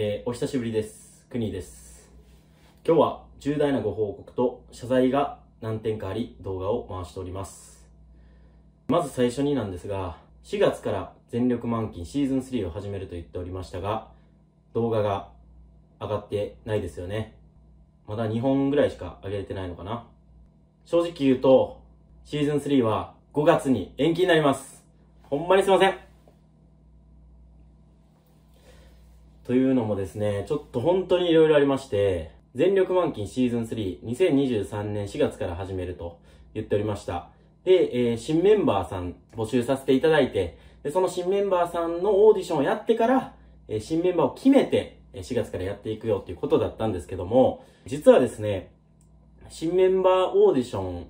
えー、お久しぶりです。くにです。今日は重大なご報告と謝罪が何点かあり動画を回しております。まず最初になんですが、4月から全力満勤シーズン3を始めると言っておりましたが、動画が上がってないですよね。まだ2本ぐらいしか上げれてないのかな。正直言うと、シーズン3は5月に延期になります。ほんまにすいません。というのもですね、ちょっと本当に色々ありまして、全力満勤シーズン3、2023年4月から始めると言っておりました。で、えー、新メンバーさん募集させていただいて、で、その新メンバーさんのオーディションをやってから、えー、新メンバーを決めて、え4月からやっていくよっていうことだったんですけども、実はですね、新メンバーオーディション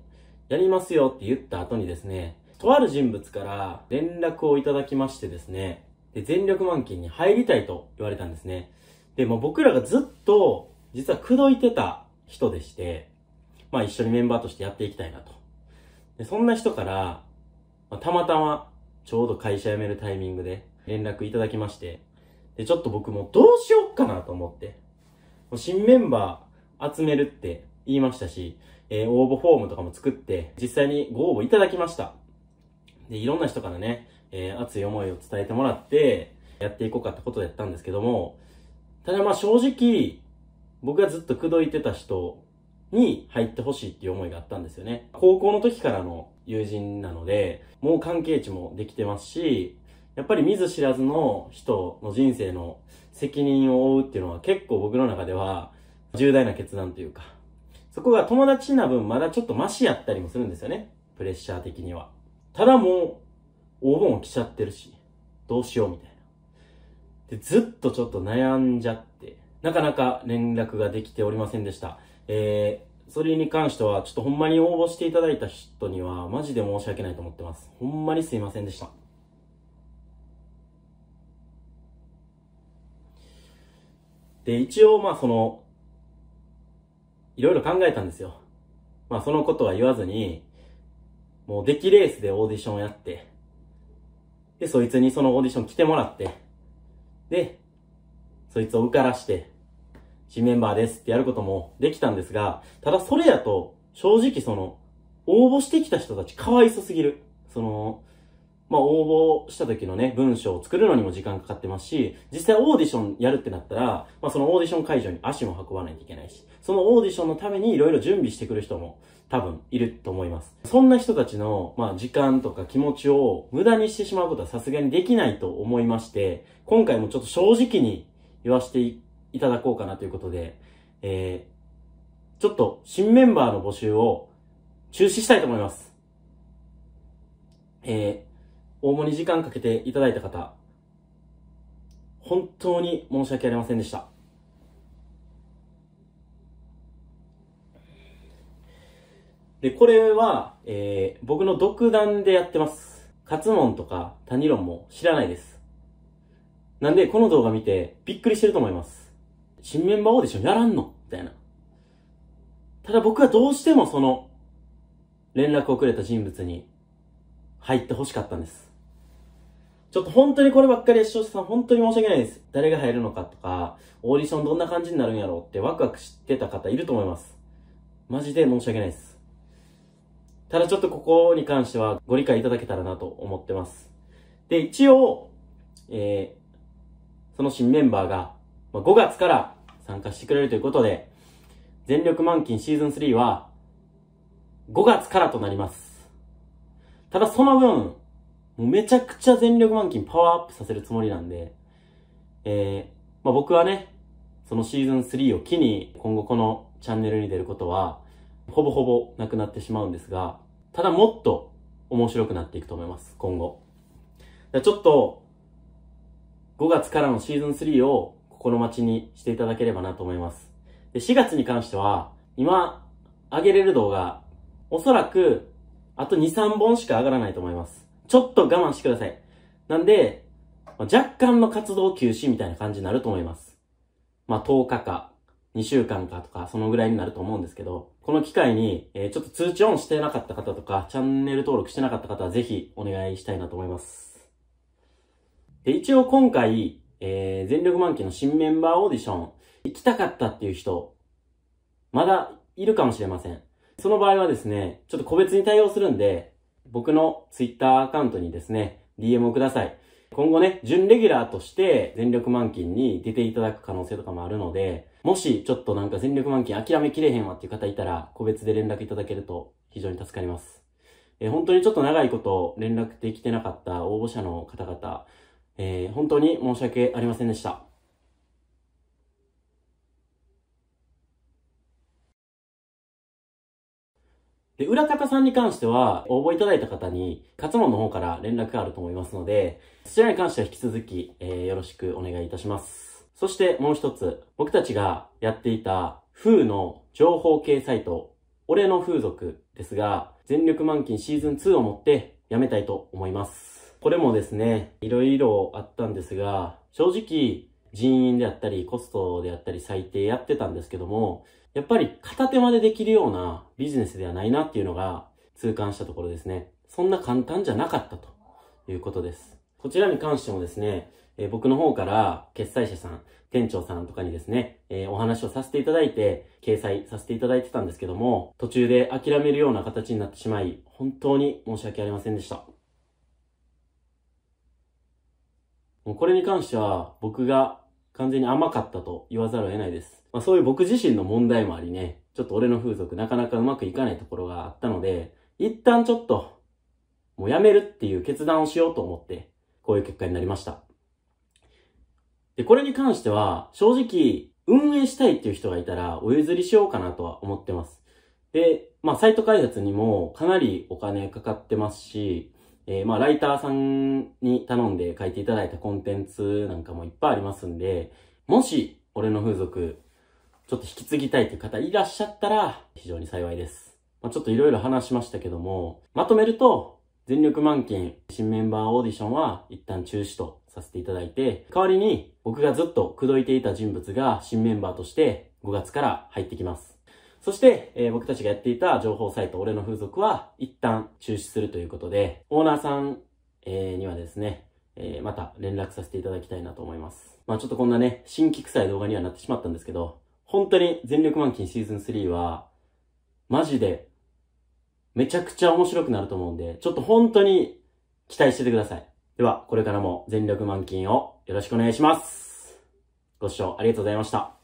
やりますよって言った後にですね、とある人物から連絡をいただきましてですね、で、全力満勤に入りたいと言われたんですね。で、もう僕らがずっと、実は口説いてた人でして、まあ一緒にメンバーとしてやっていきたいなと。で、そんな人から、まあ、たまたま、ちょうど会社辞めるタイミングで連絡いただきまして、で、ちょっと僕もどうしよっかなと思って、もう新メンバー集めるって言いましたし、えー、応募フォームとかも作って、実際にご応募いただきました。で、いろんな人からね、えー、熱い思いを伝えてもらって、やっていこうかってことをやったんですけども、ただまあ正直、僕がずっと口説いてた人に入ってほしいっていう思いがあったんですよね。高校の時からの友人なので、もう関係値もできてますし、やっぱり見ず知らずの人の人生の責任を負うっていうのは結構僕の中では重大な決断というか、そこが友達な分まだちょっとマシやったりもするんですよね。プレッシャー的には。ただもうお盆来ちゃってるし、どうしようみたいな。で、ずっとちょっと悩んじゃって、なかなか連絡ができておりませんでした。えー、それに関しては、ちょっとほんまに応募していただいた人には、マジで申し訳ないと思ってます。ほんまにすいませんでした。で、一応、まあその、いろいろ考えたんですよ。まあそのことは言わずに、もう出来レースでオーディションをやって、で、そいつにそのオーディション来てもらって、で、そいつを受からして、新メンバーですってやることもできたんですが、ただそれやと、正直その、応募してきた人たちかわいそすぎる。その、まあ、応募した時のね、文章を作るのにも時間かかってますし、実際オーディションやるってなったら、まあ、そのオーディション会場に足も運ばないといけないし、そのオーディションのためにいろいろ準備してくる人も多分いると思います。そんな人たちの、まあ、時間とか気持ちを無駄にしてしまうことはさすがにできないと思いまして、今回もちょっと正直に言わせていただこうかなということで、えー、ちょっと新メンバーの募集を中止したいと思います。えー、大盛り時間かけていただいた方、本当に申し訳ありませんでした。で、これは、えー、僕の独断でやってます。カツモンとかタニロンも知らないです。なんで、この動画見てびっくりしてると思います。新メンバーオーディションやらんのみたいな。ただ僕はどうしてもその、連絡をくれた人物に入って欲しかったんです。ちょっと本当にこればっかり視聴者さん本当に申し訳ないです。誰が入るのかとか、オーディションどんな感じになるんやろうってワクワクしてた方いると思います。マジで申し訳ないです。ただちょっとここに関してはご理解いただけたらなと思ってます。で、一応、えー、その新メンバーが、まあ、5月から参加してくれるということで、全力満勤シーズン3は、5月からとなります。ただその分、もうめちゃくちゃ全力満勤パワーアップさせるつもりなんで、えー、まあ、僕はね、そのシーズン3を機に、今後このチャンネルに出ることは、ほぼほぼなくなってしまうんですが、ただもっと面白くなっていくと思います、今後。ちょっと、5月からのシーズン3を心待ちにしていただければなと思います。で、4月に関しては、今、上げれる動画、おそらく、あと2、3本しか上がらないと思います。ちょっと我慢してください。なんで、若干の活動休止みたいな感じになると思います。まあ、10日か、2週間かとか、そのぐらいになると思うんですけど、この機会に、えー、ちょっと通知オンしてなかった方とか、チャンネル登録してなかった方はぜひお願いしたいなと思います。で、一応今回、えー、全力満期の新メンバーオーディション、行きたかったっていう人、まだいるかもしれません。その場合はですね、ちょっと個別に対応するんで、僕の Twitter アカウントにですね、DM をください。今後ね、準レギュラーとして全力満勤に出ていただく可能性とかもあるので、もしちょっとなんか全力満勤諦めきれへんわっていう方いたら、個別で連絡いただけると非常に助かります。えー、本当にちょっと長いこと連絡できてなかった応募者の方々、えー、本当に申し訳ありませんでした。で、裏方さんに関しては、応募いただいた方に、カツモンの方から連絡があると思いますので、そちらに関しては引き続き、えー、よろしくお願いいたします。そしてもう一つ、僕たちがやっていた、風の情報系サイト、俺の風俗ですが、全力満勤シーズン2をもってやめたいと思います。これもですね、いろいろあったんですが、正直、人員であったり、コストであったり、最低やってたんですけども、やっぱり片手までできるようなビジネスではないなっていうのが痛感したところですね。そんな簡単じゃなかったということです。こちらに関してもですね、えー、僕の方から決済者さん、店長さんとかにですね、えー、お話をさせていただいて、掲載させていただいてたんですけども、途中で諦めるような形になってしまい、本当に申し訳ありませんでした。もうこれに関しては、僕が完全に甘かったと言わざるを得ないです。まあ、そういう僕自身の問題もありね、ちょっと俺の風俗なかなかうまくいかないところがあったので、一旦ちょっと、もうやめるっていう決断をしようと思って、こういう結果になりました。で、これに関しては、正直、運営したいっていう人がいたら、お譲りしようかなとは思ってます。で、まあ、サイト開発にもかなりお金かかってますし、えー、まあ、ライターさんに頼んで書いていただいたコンテンツなんかもいっぱいありますんで、もし、俺の風俗、ちょっと引き継ぎたいという方いらっしゃったら、非常に幸いです。まあ、ちょっと色々話しましたけども、まとめると、全力満勤新メンバーオーディションは一旦中止とさせていただいて、代わりに僕がずっと口説いていた人物が新メンバーとして5月から入ってきます。そして、えー、僕たちがやっていた情報サイト、俺の風俗は、一旦中止するということで、オーナーさん、えー、にはですね、えー、また連絡させていただきたいなと思います。まあちょっとこんなね、新規臭い動画にはなってしまったんですけど、本当に全力満勤シーズン3は、マジで、めちゃくちゃ面白くなると思うんで、ちょっと本当に期待しててください。では、これからも全力満勤をよろしくお願いします。ご視聴ありがとうございました。